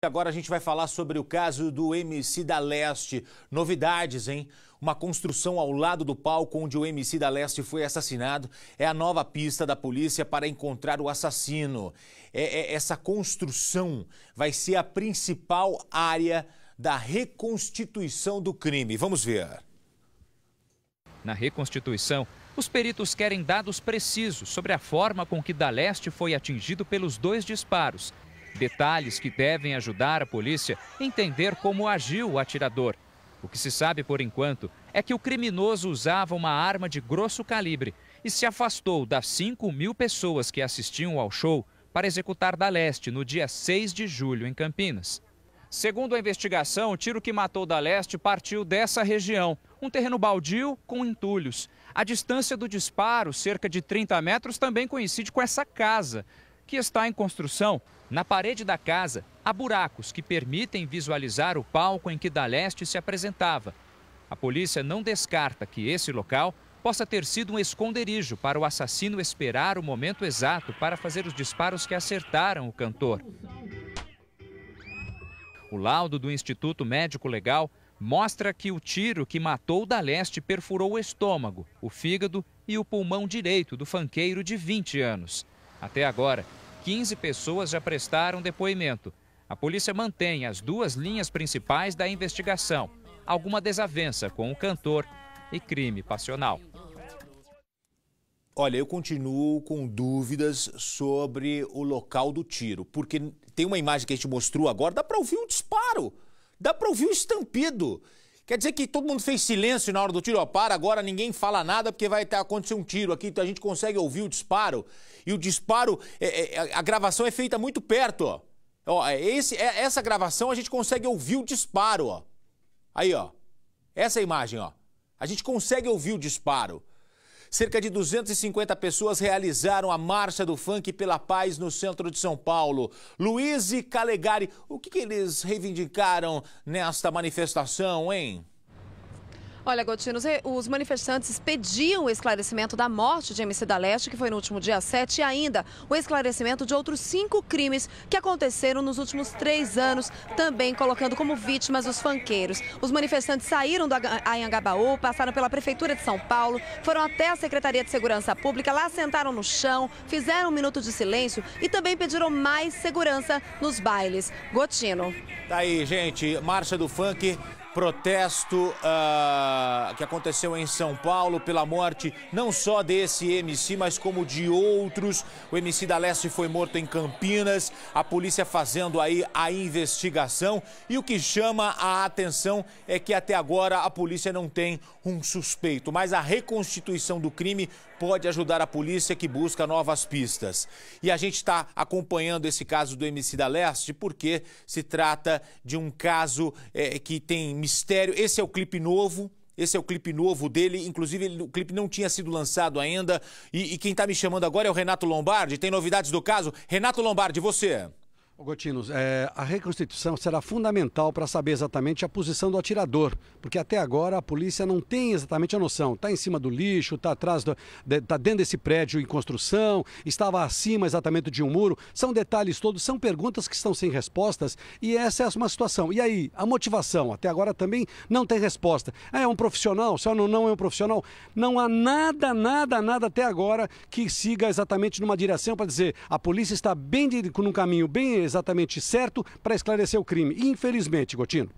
Agora a gente vai falar sobre o caso do MC da Leste. Novidades, hein? Uma construção ao lado do palco onde o MC da Leste foi assassinado é a nova pista da polícia para encontrar o assassino. É, é, essa construção vai ser a principal área da reconstituição do crime. Vamos ver. Na reconstituição, os peritos querem dados precisos sobre a forma com que da Leste foi atingido pelos dois disparos Detalhes que devem ajudar a polícia a entender como agiu o atirador. O que se sabe por enquanto é que o criminoso usava uma arma de grosso calibre e se afastou das 5 mil pessoas que assistiam ao show para executar da Leste no dia 6 de julho em Campinas. Segundo a investigação, o tiro que matou da Leste partiu dessa região, um terreno baldio com entulhos. A distância do disparo, cerca de 30 metros, também coincide com essa casa, que está em construção na parede da casa, há buracos que permitem visualizar o palco em que D'Aleste se apresentava. A polícia não descarta que esse local possa ter sido um esconderijo para o assassino esperar o momento exato para fazer os disparos que acertaram o cantor. O laudo do Instituto Médico Legal mostra que o tiro que matou D'Aleste perfurou o estômago, o fígado e o pulmão direito do fanqueiro de 20 anos. Até agora, 15 pessoas já prestaram depoimento. A polícia mantém as duas linhas principais da investigação: alguma desavença com o cantor e crime passional. Olha, eu continuo com dúvidas sobre o local do tiro, porque tem uma imagem que a gente mostrou agora, dá para ouvir o um disparo, dá para ouvir o um estampido. Quer dizer que todo mundo fez silêncio na hora do tiro ó, para, agora ninguém fala nada porque vai acontecer um tiro aqui, então a gente consegue ouvir o disparo. E o disparo, é, é, é a gravação é feita muito perto, ó. ó é esse, é, essa gravação a gente consegue ouvir o disparo, ó. Aí, ó. Essa é imagem, ó. A gente consegue ouvir o disparo. Cerca de 250 pessoas realizaram a Marcha do Funk pela Paz no centro de São Paulo. Luiz e Calegari, o que, que eles reivindicaram nesta manifestação, hein? Olha, Gotino, os manifestantes pediam o esclarecimento da morte de MC da Leste, que foi no último dia 7, e ainda o esclarecimento de outros cinco crimes que aconteceram nos últimos três anos, também colocando como vítimas os fanqueiros. Os manifestantes saíram do Anhangabaú, passaram pela Prefeitura de São Paulo, foram até a Secretaria de Segurança Pública, lá sentaram no chão, fizeram um minuto de silêncio e também pediram mais segurança nos bailes. Gotino. Tá aí, gente, Marcha do Funk protesto uh, que aconteceu em São Paulo pela morte não só desse MC, mas como de outros. O MC da Leste foi morto em Campinas, a polícia fazendo aí a investigação. E o que chama a atenção é que até agora a polícia não tem um suspeito, mas a reconstituição do crime pode ajudar a polícia que busca novas pistas. E a gente está acompanhando esse caso do MC da Leste porque se trata de um caso é, que tem mistério. Esse é o clipe novo. Esse é o clipe novo dele. Inclusive, ele, o clipe não tinha sido lançado ainda. E, e quem está me chamando agora é o Renato Lombardi. Tem novidades do caso? Renato Lombardi, você. Gotinos, é, a reconstituição será fundamental para saber exatamente a posição do atirador, porque até agora a polícia não tem exatamente a noção. Está em cima do lixo, está atrás, do, de, tá dentro desse prédio em construção, estava acima exatamente de um muro. São detalhes todos, são perguntas que estão sem respostas e essa é uma situação. E aí, a motivação até agora também não tem resposta. É um profissional, se não, não é um profissional. Não há nada, nada, nada até agora que siga exatamente numa direção para dizer a polícia está bem um caminho bem exatamente certo para esclarecer o crime. Infelizmente, Gotino.